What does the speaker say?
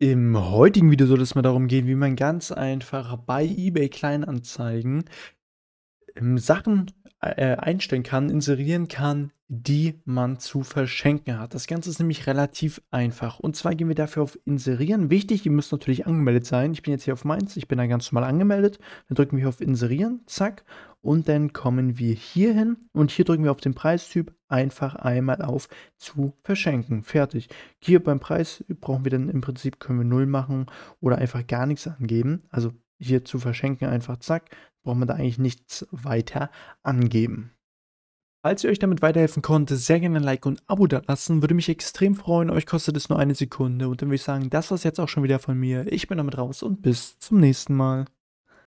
Im heutigen Video soll es mal darum gehen, wie man ganz einfach bei eBay Kleinanzeigen ähm, Sachen äh, einstellen kann, inserieren kann, die man zu verschenken hat. Das Ganze ist nämlich relativ einfach. Und zwar gehen wir dafür auf Inserieren. Wichtig, ihr müsst natürlich angemeldet sein. Ich bin jetzt hier auf Mainz, ich bin da ganz normal angemeldet. Dann drücken wir auf Inserieren, zack. Und dann kommen wir hier hin und hier drücken wir auf den Preistyp einfach einmal auf zu verschenken. Fertig. Hier beim Preis brauchen wir dann im Prinzip, können wir 0 machen oder einfach gar nichts angeben. Also hier zu verschenken, einfach zack, braucht man da eigentlich nichts weiter angeben. Falls ihr euch damit weiterhelfen konnte, sehr gerne ein Like und ein Abo da lassen, würde mich extrem freuen, euch kostet es nur eine Sekunde und dann würde ich sagen, das war es jetzt auch schon wieder von mir, ich bin damit raus und bis zum nächsten Mal.